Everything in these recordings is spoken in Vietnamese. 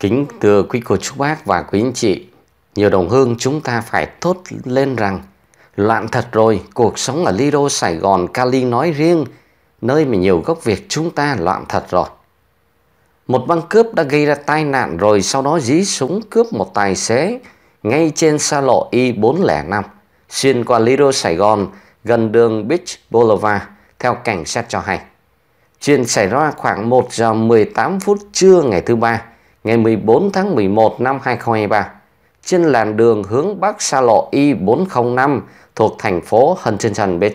Kính thưa quý cô chú bác và quý anh chị, nhiều đồng hương chúng ta phải thốt lên rằng loạn thật rồi, cuộc sống ở Lido Sài Gòn Cali nói riêng, nơi mà nhiều gốc Việt chúng ta loạn thật rồi. Một băng cướp đã gây ra tai nạn rồi sau đó dí súng cướp một tài xế ngay trên xa lộ Y405 xuyên qua Lido Sài Gòn gần đường Beach Boulevard theo cảnh sát cho hay. Chuyện xảy ra khoảng 1 giờ 18 phút trưa ngày thứ ba ngày 14 tháng 11 năm 2023 trên làn đường hướng Bắc xa lộ I-405 thuộc thành phố Huntington Beach.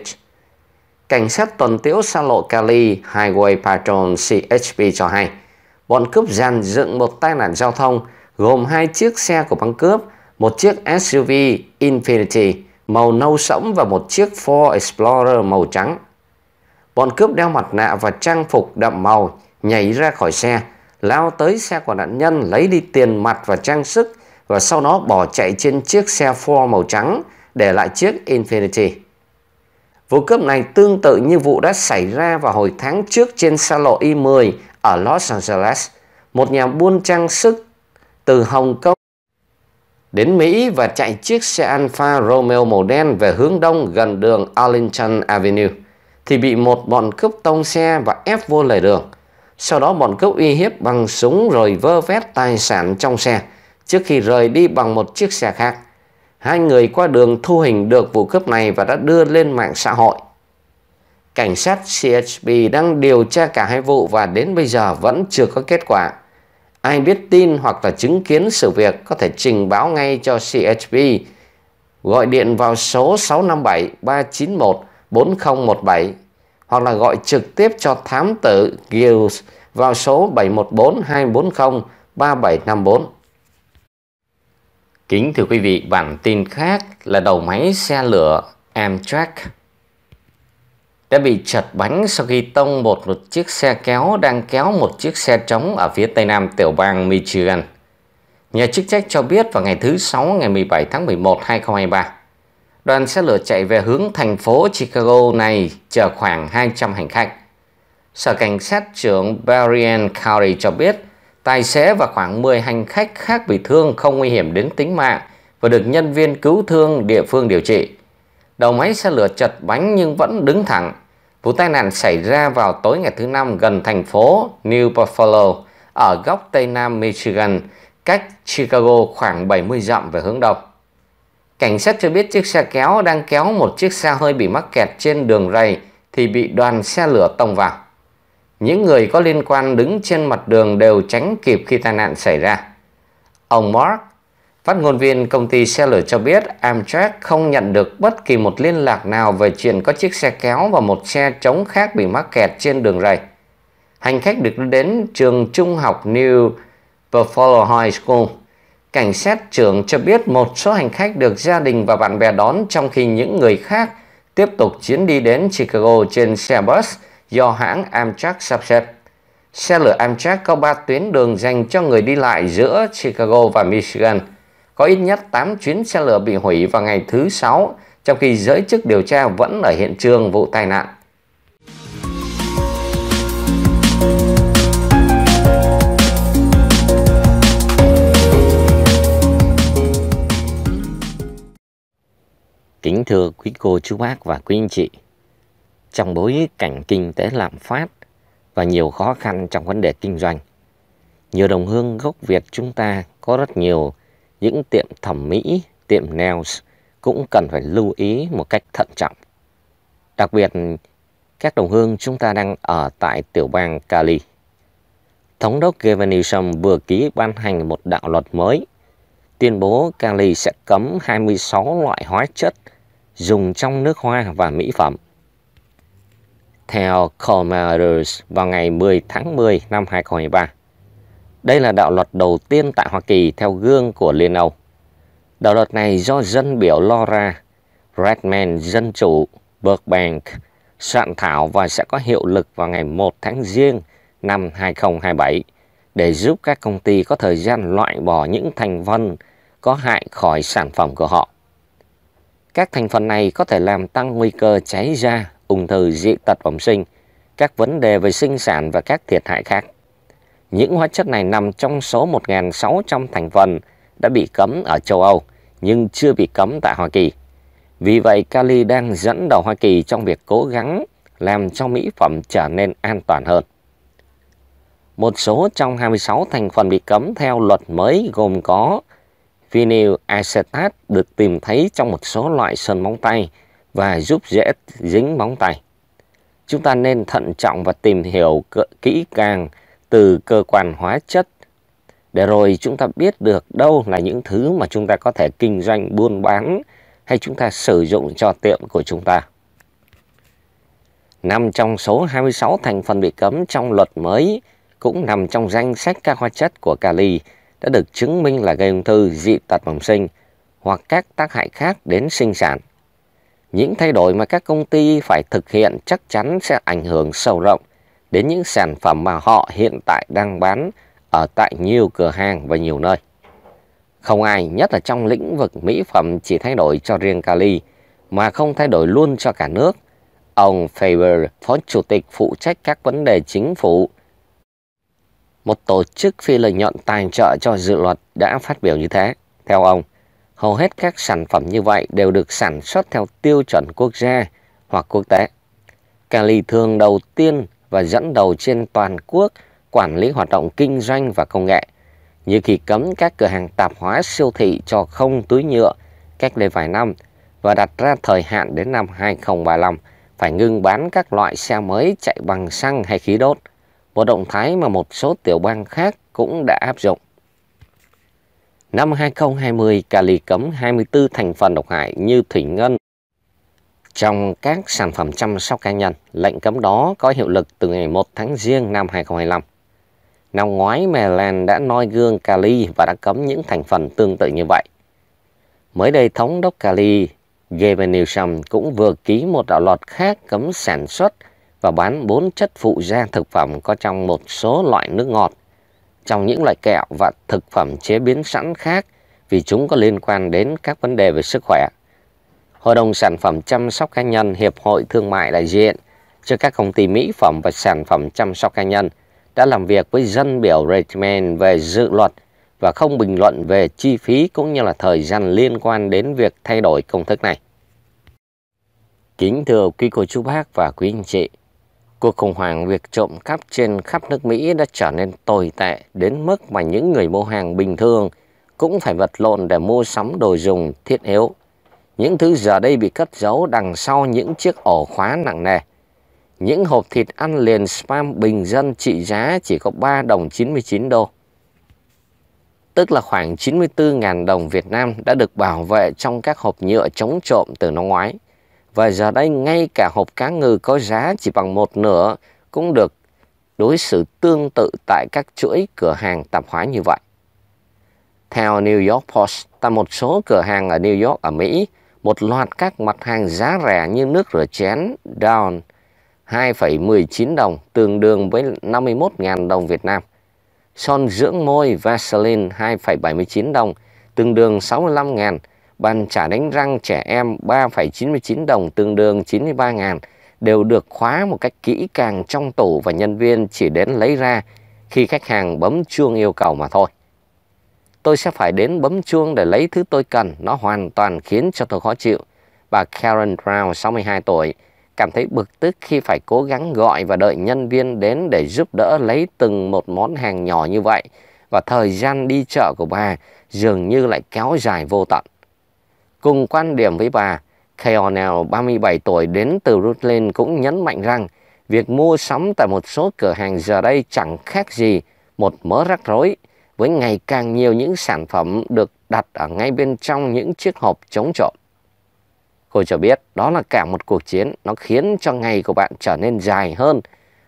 Cảnh sát tuần tiễu xa lộ Cali Highway Patrol CHP cho hay, bọn cướp dàn dựng một tai nạn giao thông gồm hai chiếc xe của băng cướp, một chiếc SUV Infinity màu nâu sẫm và một chiếc Ford Explorer màu trắng. Bọn cướp đeo mặt nạ và trang phục đậm màu nhảy ra khỏi xe, lao tới xe của nạn nhân lấy đi tiền mặt và trang sức và sau đó bỏ chạy trên chiếc xe Ford màu trắng để lại chiếc Infinity. Vụ cướp này tương tự như vụ đã xảy ra vào hồi tháng trước trên xa lộ I-10 ở Los Angeles, một nhà buôn trang sức từ Hồng Kông đến Mỹ và chạy chiếc xe Alfa Romeo màu đen về hướng đông gần đường Arlington Avenue thì bị một bọn cướp tông xe và ép vô lề đường. Sau đó bọn cướp uy hiếp bằng súng rồi vơ vét tài sản trong xe trước khi rời đi bằng một chiếc xe khác. Hai người qua đường thu hình được vụ cướp này và đã đưa lên mạng xã hội. Cảnh sát CHP đang điều tra cả hai vụ và đến bây giờ vẫn chưa có kết quả. Ai biết tin hoặc là chứng kiến sự việc có thể trình báo ngay cho CHP. Gọi điện vào số 657 391 4017 hoặc là gọi trực tiếp cho thám tử Gilles vào số 714 240 3754. Kính thưa quý vị, bản tin khác là đầu máy xe lửa Amtrak đã bị chật bánh sau khi tông một, chiếc xe kéo đang kéo một chiếc xe trống ở phía tây nam tiểu bang Michigan. Nhà chức trách cho biết vào ngày thứ Sáu ngày 17 tháng 11, 2023, đoàn xe lửa chạy về hướng thành phố Chicago này chở khoảng 200 hành khách. Sở Cảnh sát trưởng Berrien County cho biết tài xế và khoảng 10 hành khách khác bị thương không nguy hiểm đến tính mạng và được nhân viên cứu thương địa phương điều trị. Đầu máy xe lửa chật bánh nhưng vẫn đứng thẳng. Vụ tai nạn xảy ra vào tối ngày thứ Năm gần thành phố New Buffalo ở góc Tây Nam Michigan, cách Chicago khoảng 70 dặm về hướng Đông. Cảnh sát cho biết chiếc xe kéo đang kéo một chiếc xe hơi bị mắc kẹt trên đường rầy thì bị đoàn xe lửa tông vào. Những người có liên quan đứng trên mặt đường đều tránh kịp khi tai nạn xảy ra. Ông Mark, phát ngôn viên công ty xe lửa cho biết Amtrak không nhận được bất kỳ một liên lạc nào về chuyện có chiếc xe kéo và một xe trống khác bị mắc kẹt trên đường rầy. Hành khách được đưa đến trường trung học New Buffalo High School Cảnh sát trưởng cho biết một số hành khách được gia đình và bạn bè đón trong khi những người khác tiếp tục chuyến đi đến Chicago trên xe bus do hãng Amtrak sắp xếp. Xe lửa Amtrak có 3 tuyến đường dành cho người đi lại giữa Chicago và Michigan. Có ít nhất 8 chuyến xe lửa bị hủy vào ngày thứ Sáu, trong khi giới chức điều tra vẫn ở hiện trường vụ tai nạn. Kính thưa quý cô chú bác và quý anh chị, trong bối cảnh kinh tế lạm phát và nhiều khó khăn trong vấn đề kinh doanh, nhiều đồng hương gốc Việt chúng ta có rất nhiều những tiệm thẩm mỹ, tiệm nails cũng cần phải lưu ý một cách thận trọng. Đặc biệt, các đồng hương chúng ta đang ở tại tiểu bang Cali. Thống đốc Gavin Newsom vừa ký ban hành một đạo luật mới tuyên bố Cali sẽ cấm 26 loại hóa chất dùng trong nước hoa và mỹ phẩm. Theo Commerce, vào ngày 10 tháng 10 năm 2023, đây là đạo luật đầu tiên tại Hoa Kỳ theo gương của Liên Âu. Đạo luật này do dân biểu Laura Redman Dân Chủ Burbank soạn thảo và sẽ có hiệu lực vào ngày 1 tháng Giêng năm 2027 để giúp các công ty có thời gian loại bỏ những thành phần có hại khỏi sản phẩm của họ. Các thành phần này có thể làm tăng nguy cơ cháy da, ung thư dị tật bẩm sinh, các vấn đề về sinh sản và các thiệt hại khác. Những hóa chất này nằm trong số 1.600 thành phần đã bị cấm ở châu Âu nhưng chưa bị cấm tại Hoa Kỳ. Vì vậy, Cali đang dẫn đầu Hoa Kỳ trong việc cố gắng làm cho mỹ phẩm trở nên an toàn hơn. Một số trong 26 thành phần bị cấm theo luật mới gồm có Vinyl acetate được tìm thấy trong một số loại sơn móng tay và giúp dễ dính móng tay. Chúng ta nên thận trọng và tìm hiểu kỹ càng từ cơ quan hóa chất để rồi chúng ta biết được đâu là những thứ mà chúng ta có thể kinh doanh buôn bán hay chúng ta sử dụng cho tiệm của chúng ta. nằm trong số 26 thành phần bị cấm trong luật mới cũng nằm trong danh sách các hóa chất của kali đã được chứng minh là gây ung thư dị tật bẩm sinh hoặc các tác hại khác đến sinh sản. Những thay đổi mà các công ty phải thực hiện chắc chắn sẽ ảnh hưởng sâu rộng đến những sản phẩm mà họ hiện tại đang bán ở tại nhiều cửa hàng và nhiều nơi. Không ai, nhất là trong lĩnh vực mỹ phẩm chỉ thay đổi cho riêng Cali mà không thay đổi luôn cho cả nước. Ông Faber, phó chủ tịch phụ trách các vấn đề chính phủ một tổ chức phi lợi nhuận tài trợ cho dự luật đã phát biểu như thế. Theo ông, hầu hết các sản phẩm như vậy đều được sản xuất theo tiêu chuẩn quốc gia hoặc quốc tế. Cali thường đầu tiên và dẫn đầu trên toàn quốc quản lý hoạt động kinh doanh và công nghệ, như khi cấm các cửa hàng tạp hóa siêu thị cho không túi nhựa cách đây vài năm và đặt ra thời hạn đến năm 2035 phải ngừng bán các loại xe mới chạy bằng xăng hay khí đốt – một động thái mà một số tiểu bang khác cũng đã áp dụng. Năm 2020, Cali cấm 24 thành phần độc hại như thủy ngân trong các sản phẩm chăm sóc cá nhân. Lệnh cấm đó có hiệu lực từ ngày 1 tháng riêng năm 2025. Năm ngoái, Maryland đã noi gương Cali và đã cấm những thành phần tương tự như vậy. Mới đây, Thống đốc Cali Gavin Newsom cũng vừa ký một đạo luật khác cấm sản xuất, và bán bốn chất phụ gia thực phẩm có trong một số loại nước ngọt, trong những loại kẹo và thực phẩm chế biến sẵn khác vì chúng có liên quan đến các vấn đề về sức khỏe. Hội đồng sản phẩm chăm sóc cá nhân Hiệp hội Thương mại đại diện cho các công ty mỹ phẩm và sản phẩm chăm sóc cá nhân đã làm việc với dân biểu Redman về dự luật và không bình luận về chi phí cũng như là thời gian liên quan đến việc thay đổi công thức này. Kính thưa quý cô chú bác và quý anh chị, Cuộc khủng hoảng việc trộm cắp trên khắp nước Mỹ đã trở nên tồi tệ đến mức mà những người mua hàng bình thường cũng phải vật lộn để mua sắm đồ dùng thiết yếu. Những thứ giờ đây bị cất giấu đằng sau những chiếc ổ khóa nặng nề. Những hộp thịt ăn liền spam bình dân trị giá chỉ có 3 đồng 99 đô. Tức là khoảng 94.000 đồng Việt Nam đã được bảo vệ trong các hộp nhựa chống trộm từ năm ngoái. Và giờ đây ngay cả hộp cá ngừ có giá chỉ bằng một nửa cũng được đối xử tương tự tại các chuỗi cửa hàng tạp hóa như vậy. Theo New York Post, tại một số cửa hàng ở New York ở Mỹ, một loạt các mặt hàng giá rẻ như nước rửa chén Dawn 2,19 đồng tương đương với 51.000 đồng Việt Nam. Son dưỡng môi Vaseline 2,79 đồng tương đương 65.000 bàn trả đánh răng trẻ em 3,99 đồng tương đương 93 ngàn đều được khóa một cách kỹ càng trong tủ và nhân viên chỉ đến lấy ra khi khách hàng bấm chuông yêu cầu mà thôi. Tôi sẽ phải đến bấm chuông để lấy thứ tôi cần, nó hoàn toàn khiến cho tôi khó chịu. Bà Karen Brown, 62 tuổi, cảm thấy bực tức khi phải cố gắng gọi và đợi nhân viên đến để giúp đỡ lấy từng một món hàng nhỏ như vậy và thời gian đi chợ của bà dường như lại kéo dài vô tận. Cùng quan điểm với bà, Keonel 37 tuổi đến từ Rutland cũng nhấn mạnh rằng việc mua sắm tại một số cửa hàng giờ đây chẳng khác gì một mớ rắc rối với ngày càng nhiều những sản phẩm được đặt ở ngay bên trong những chiếc hộp chống trộm. Cô cho biết đó là cả một cuộc chiến, nó khiến cho ngày của bạn trở nên dài hơn.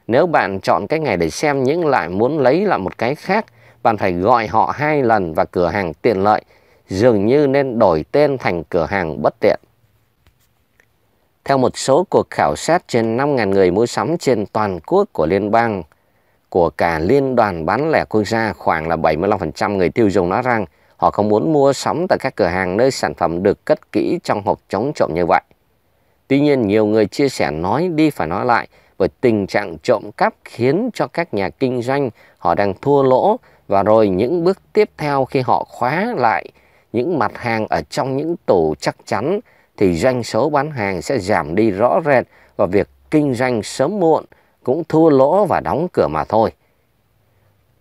Nếu bạn chọn cái ngày để xem những lại muốn lấy lại một cái khác, bạn phải gọi họ hai lần và cửa hàng tiện lợi dường như nên đổi tên thành cửa hàng bất tiện. Theo một số cuộc khảo sát trên 5.000 người mua sắm trên toàn quốc của liên bang, của cả liên đoàn bán lẻ quốc gia khoảng là 75% người tiêu dùng nói rằng họ không muốn mua sắm tại các cửa hàng nơi sản phẩm được cất kỹ trong hộp chống trộm như vậy. Tuy nhiên nhiều người chia sẻ nói đi phải nói lại bởi tình trạng trộm cắp khiến cho các nhà kinh doanh họ đang thua lỗ và rồi những bước tiếp theo khi họ khóa lại những mặt hàng ở trong những tủ chắc chắn thì doanh số bán hàng sẽ giảm đi rõ rệt và việc kinh doanh sớm muộn cũng thua lỗ và đóng cửa mà thôi.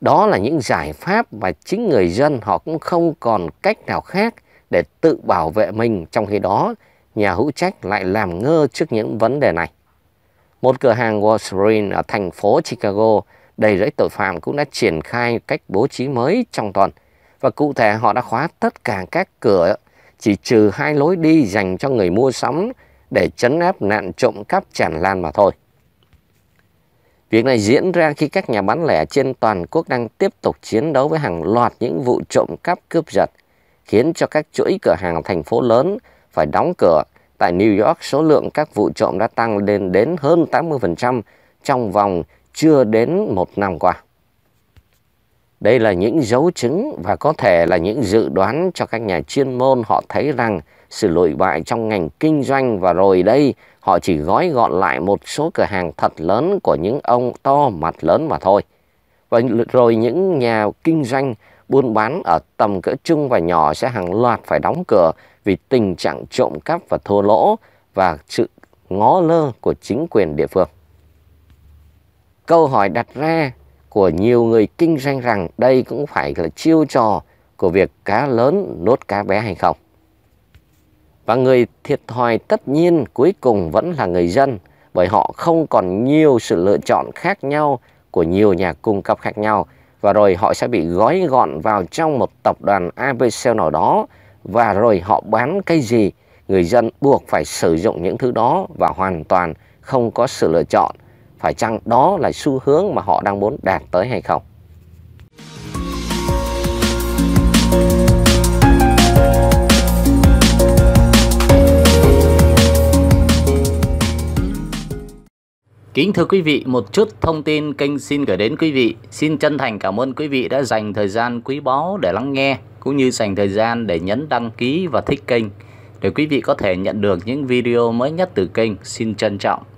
Đó là những giải pháp mà chính người dân họ cũng không còn cách nào khác để tự bảo vệ mình trong khi đó nhà hữu trách lại làm ngơ trước những vấn đề này. Một cửa hàng Walgreens ở thành phố Chicago đầy rẫy tội phạm cũng đã triển khai cách bố trí mới trong tuần – và cụ thể họ đã khóa tất cả các cửa, chỉ trừ hai lối đi dành cho người mua sắm để chấn áp nạn trộm cắp tràn lan mà thôi. Việc này diễn ra khi các nhà bán lẻ trên toàn quốc đang tiếp tục chiến đấu với hàng loạt những vụ trộm cắp cướp giật, khiến cho các chuỗi cửa hàng thành phố lớn phải đóng cửa. Tại New York, số lượng các vụ trộm đã tăng lên đến hơn 80% trong vòng chưa đến một năm qua. Đây là những dấu chứng và có thể là những dự đoán cho các nhà chuyên môn họ thấy rằng sự lụi bại trong ngành kinh doanh và rồi đây họ chỉ gói gọn lại một số cửa hàng thật lớn của những ông to mặt lớn mà thôi. Và rồi những nhà kinh doanh buôn bán ở tầm cỡ trung và nhỏ sẽ hàng loạt phải đóng cửa vì tình trạng trộm cắp và thua lỗ và sự ngó lơ của chính quyền địa phương. Câu hỏi đặt ra của nhiều người kinh doanh rằng đây cũng phải là chiêu trò của việc cá lớn nốt cá bé hay không. Và người thiệt thòi tất nhiên cuối cùng vẫn là người dân bởi họ không còn nhiều sự lựa chọn khác nhau của nhiều nhà cung cấp khác nhau và rồi họ sẽ bị gói gọn vào trong một tập đoàn ABC nào đó và rồi họ bán cái gì người dân buộc phải sử dụng những thứ đó và hoàn toàn không có sự lựa chọn phải chăng đó là xu hướng mà họ đang muốn đạt tới hay không Kính thưa quý vị, một chút thông tin kênh xin gửi đến quý vị. Xin chân thành cảm ơn quý vị đã dành thời gian quý báu để lắng nghe, cũng như dành thời gian để nhấn đăng ký và thích kênh, để quý vị có thể nhận được những video mới nhất từ kênh. Xin trân trọng.